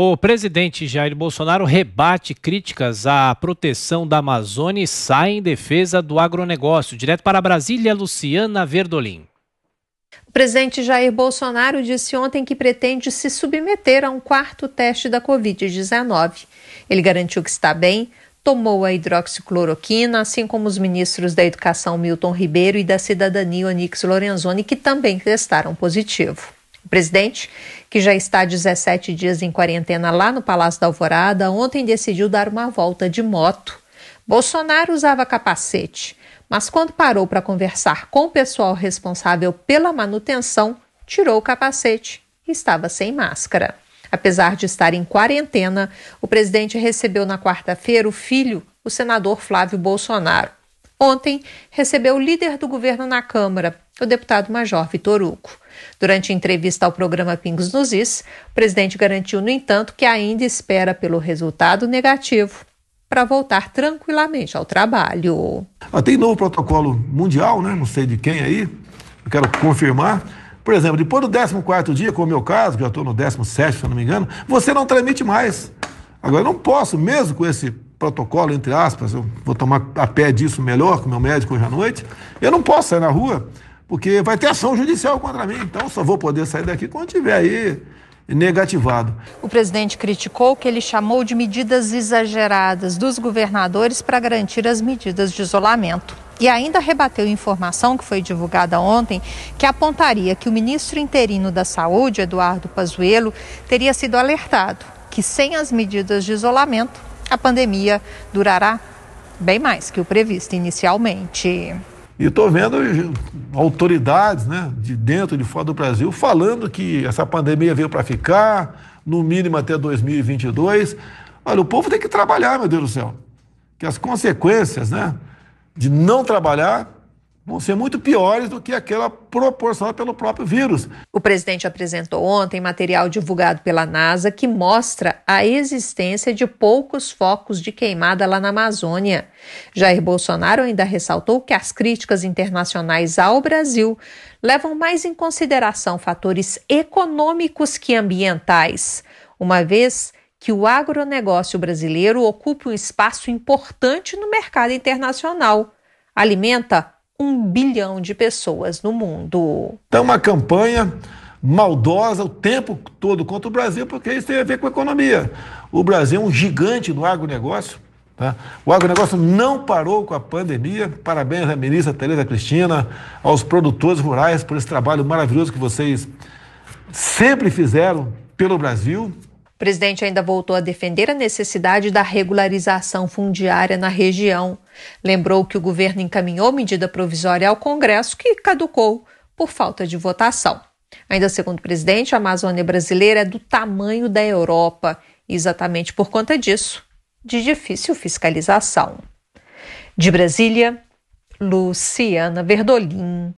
O presidente Jair Bolsonaro rebate críticas à proteção da Amazônia e sai em defesa do agronegócio. Direto para Brasília, Luciana Verdolim. O presidente Jair Bolsonaro disse ontem que pretende se submeter a um quarto teste da Covid-19. Ele garantiu que está bem, tomou a hidroxicloroquina, assim como os ministros da Educação Milton Ribeiro e da Cidadania Onix Lorenzoni, que também testaram positivo. O presidente, que já está 17 dias em quarentena lá no Palácio da Alvorada, ontem decidiu dar uma volta de moto. Bolsonaro usava capacete, mas quando parou para conversar com o pessoal responsável pela manutenção, tirou o capacete e estava sem máscara. Apesar de estar em quarentena, o presidente recebeu na quarta-feira o filho, o senador Flávio Bolsonaro ontem recebeu o líder do governo na Câmara, o deputado Major Vitor Hugo. Durante entrevista ao programa Pingos nos Is, o presidente garantiu, no entanto, que ainda espera pelo resultado negativo para voltar tranquilamente ao trabalho. Ah, tem novo protocolo mundial, né? Não sei de quem aí, eu quero confirmar. Por exemplo, depois do 14 dia, como é o meu caso, que já estou no 17, se não me engano, você não transmite mais. Agora, eu não posso, mesmo com esse protocolo, entre aspas, eu vou tomar a pé disso melhor com meu médico hoje à noite, eu não posso sair na rua, porque vai ter ação judicial contra mim, então só vou poder sair daqui quando tiver aí negativado. O presidente criticou que ele chamou de medidas exageradas dos governadores para garantir as medidas de isolamento. E ainda rebateu informação que foi divulgada ontem que apontaria que o ministro interino da Saúde, Eduardo Pazuello, teria sido alertado que sem as medidas de isolamento a pandemia durará bem mais que o previsto inicialmente. E estou vendo autoridades né, de dentro e de fora do Brasil falando que essa pandemia veio para ficar, no mínimo até 2022. Olha, o povo tem que trabalhar, meu Deus do céu. Que as consequências né, de não trabalhar vão ser muito piores do que aquela proporcionada pelo próprio vírus. O presidente apresentou ontem material divulgado pela NASA que mostra a existência de poucos focos de queimada lá na Amazônia. Jair Bolsonaro ainda ressaltou que as críticas internacionais ao Brasil levam mais em consideração fatores econômicos que ambientais, uma vez que o agronegócio brasileiro ocupa um espaço importante no mercado internacional. Alimenta um bilhão de pessoas no mundo. Então, uma campanha maldosa o tempo todo contra o Brasil, porque isso tem a ver com a economia. O Brasil é um gigante no agronegócio. Tá? O agronegócio não parou com a pandemia. Parabéns à ministra Tereza Cristina, aos produtores rurais por esse trabalho maravilhoso que vocês sempre fizeram pelo Brasil. O presidente ainda voltou a defender a necessidade da regularização fundiária na região. Lembrou que o governo encaminhou medida provisória ao Congresso, que caducou por falta de votação. Ainda segundo o presidente, a Amazônia brasileira é do tamanho da Europa, exatamente por conta disso, de difícil fiscalização. De Brasília, Luciana Verdolim.